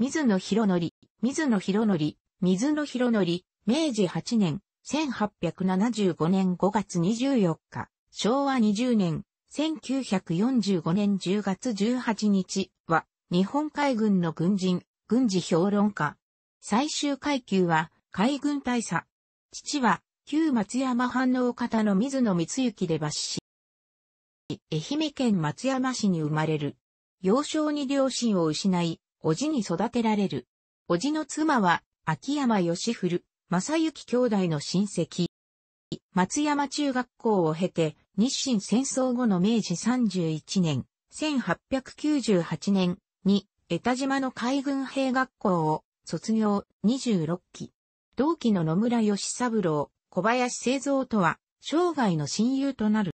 水野博則、水野博則、水野博則、明治8年、1875年5月24日、昭和20年、1945年10月18日は、日本海軍の軍人、軍事評論家。最終階級は、海軍大佐。父は、旧松山藩の方の水野光幸で抜し。愛媛県松山市に生まれる。幼少に両親を失い、おじに育てられる。おじの妻は、秋山義古、正幸兄弟の親戚。松山中学校を経て、日清戦争後の明治31年、1898年に、江田島の海軍兵学校を卒業26期。同期の野村義三郎、小林製造とは、生涯の親友となる。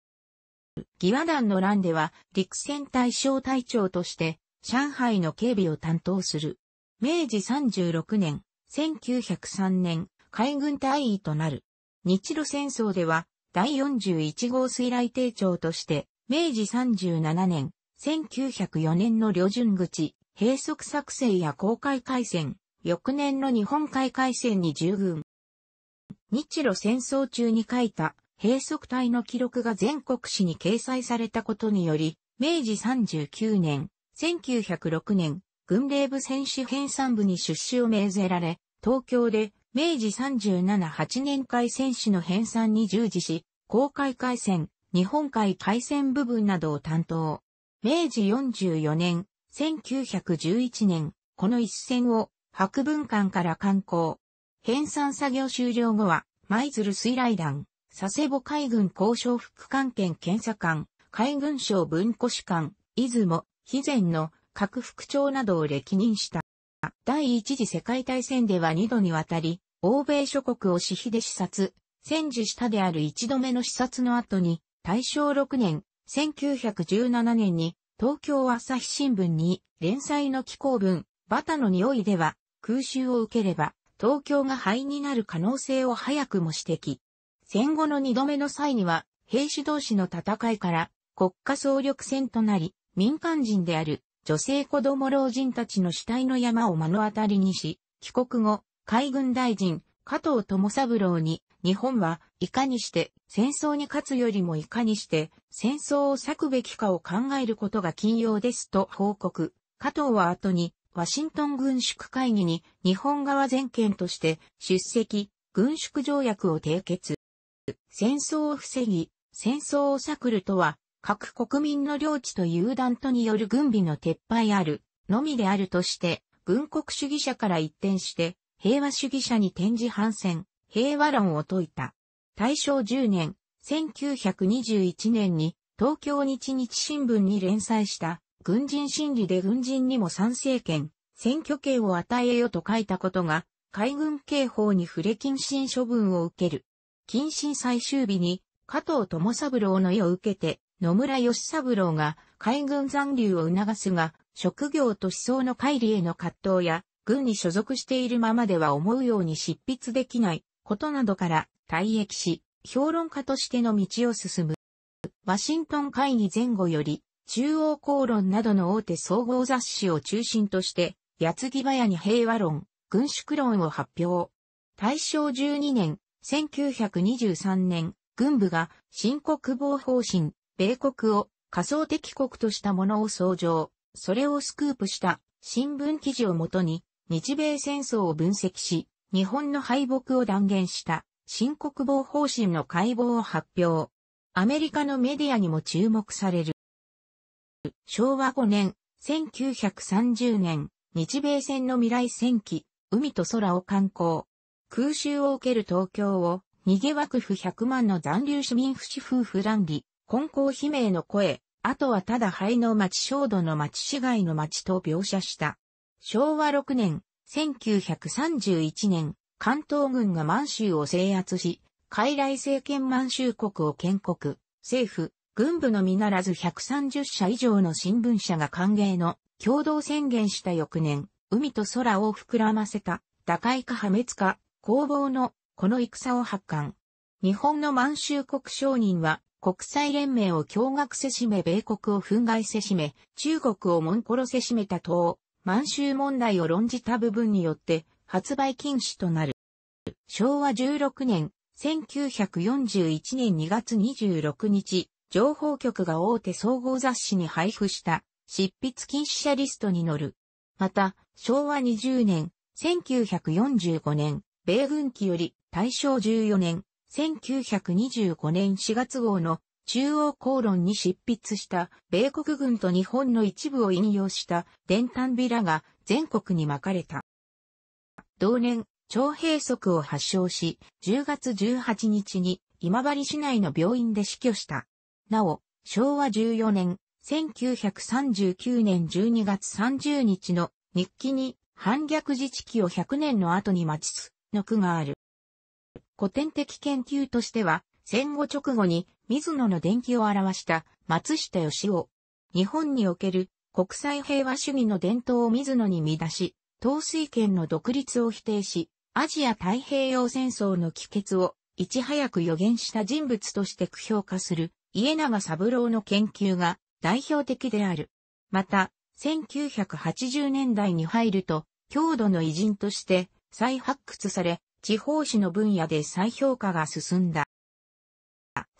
義和団の乱では、陸戦隊小隊長として、上海の警備を担当する。明治36年、1903年、海軍大尉となる。日露戦争では、第41号水雷艇長として、明治37年、1904年の旅順口、閉塞作戦や公開海戦、翌年の日本海海戦に従軍。日露戦争中に書いた閉塞隊の記録が全国史に掲載されたことにより、明治39年、1906年、軍令部選手編纂部に出資を命ぜられ、東京で明治37、8年会戦士の編纂に従事し、公開海戦、日本海海戦部分などを担当。明治44年、1911年、この一戦を博文館から観光。編纂作業終了後は、舞鶴水雷団、佐世保海軍交渉副官兼検査官、海軍省文庫士官、出雲、肥前の各副長などを歴任した。第一次世界大戦では二度にわたり、欧米諸国を私費で視察、戦時下である一度目の視察の後に、大正6年、1917年に、東京朝日新聞に、連載の寄稿文、バタの匂いでは、空襲を受ければ、東京が灰になる可能性を早くも指摘。戦後の二度目の際には、兵士同士の戦いから、国家総力戦となり、民間人である女性子供老人たちの死体の山を目の当たりにし、帰国後、海軍大臣、加藤友三郎に、日本はいかにして戦争に勝つよりもいかにして戦争を避くべきかを考えることが禁用ですと報告。加藤は後にワシントン軍縮会議に日本側全権として出席、軍縮条約を締結。戦争を防ぎ、戦争を避くるとは各国民の領地というとによる軍備の撤廃ある、のみであるとして、軍国主義者から一転して、平和主義者に転じ反戦、平和論を説いた。大正10年、1921年に、東京日日新聞に連載した、軍人心理で軍人にも賛成権、選挙権を与えよと書いたことが、海軍刑法に触れ禁止処分を受ける。禁止最終日に、加藤智三郎の意を受けて、野村義三郎が海軍残留を促すが、職業と思想の乖離への葛藤や、軍に所属しているままでは思うように執筆できないことなどから退役し、評論家としての道を進む。ワシントン会議前後より、中央公論などの大手総合雑誌を中心として、矢継ぎ早に平和論、軍縮論を発表。大正12年、1923年、軍部が新国防方針、米国を仮想敵国としたものを創上、それをスクープした新聞記事をもとに、日米戦争を分析し、日本の敗北を断言した新国防方針の解剖を発表。アメリカのメディアにも注目される。昭和5年、1930年、日米戦の未来戦記、海と空を観光。空襲を受ける東京を、逃げ枠府100万の残留市民不死夫婦乱理、根高悲鳴の声、あとはただ灰の町小土の町市街の町と描写した。昭和6年、1931年、関東軍が満州を制圧し、傀儡政権満州国を建国、政府、軍部のみならず130社以上の新聞社が歓迎の共同宣言した翌年、海と空を膨らませた、打開か破滅か、攻防の、この戦を発刊。日本の満州国商人は、国際連盟を驚愕せしめ米国を憤慨せしめ、中国をモンコロせしめた党、満州問題を論じた部分によって発売禁止となる。昭和16年、1941年2月26日、情報局が大手総合雑誌に配布した執筆禁止者リストに載る。また、昭和20年、1945年、米軍機より大正14年、1925年4月号の中央公論に執筆した米国軍と日本の一部を引用した伝端ビラが全国にまかれた。同年、腸閉塞を発症し、10月18日に今治市内の病院で死去した。なお、昭和14年、1939年12月30日の日記に反逆自治期を100年の後に待ちつの句がある。古典的研究としては、戦後直後に水野の伝記を表した松下義夫。日本における国際平和主義の伝統を水野に見出し、統帥権の独立を否定し、アジア太平洋戦争の帰結をいち早く予言した人物として苦評化する家永三郎の研究が代表的である。また、1980年代に入ると、郷土の偉人として再発掘され、地方紙の分野で再評価が進んだ。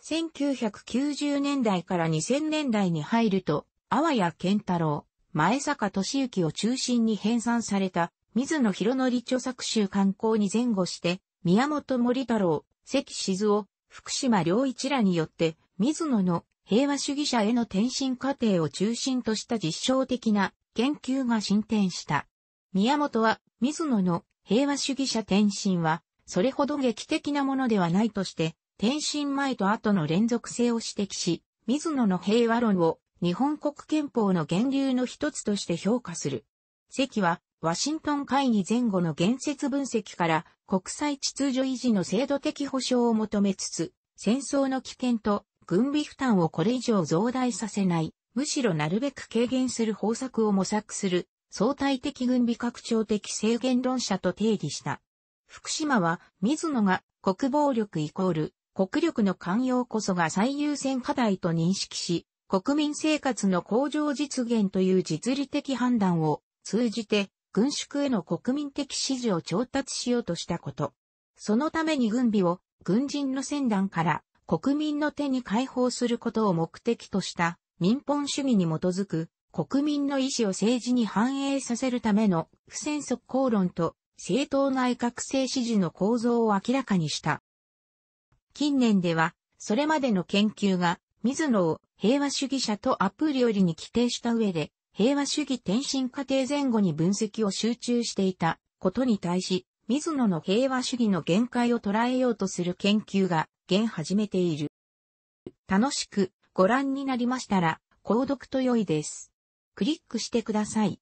1990年代から2000年代に入ると、阿波谷健太郎、前坂俊之を中心に編纂された、水野博則著作集刊行に前後して、宮本森太郎、関静夫、福島良一らによって、水野の平和主義者への転身過程を中心とした実証的な研究が進展した。宮本は水野の平和主義者転身は、それほど劇的なものではないとして、転身前と後の連続性を指摘し、水野の平和論を日本国憲法の源流の一つとして評価する。席は、ワシントン会議前後の言説分析から国際秩序維持の制度的保障を求めつつ、戦争の危険と軍備負担をこれ以上増大させない、むしろなるべく軽減する方策を模索する相対的軍備拡張的制限論者と定義した。福島は、水野が国防力イコール国力の寛容こそが最優先課題と認識し、国民生活の向上実現という実利的判断を通じて軍縮への国民的支持を調達しようとしたこと。そのために軍備を軍人の戦団から国民の手に解放することを目的とした民本主義に基づく国民の意思を政治に反映させるための不戦則公論と政党内閣制支持の構造を明らかにした。近年では、それまでの研究が、水野を平和主義者とアプリよりに規定した上で、平和主義転身過程前後に分析を集中していたことに対し、水野の平和主義の限界を捉えようとする研究が現始めている。楽しくご覧になりましたら、購読と良いです。クリックしてください。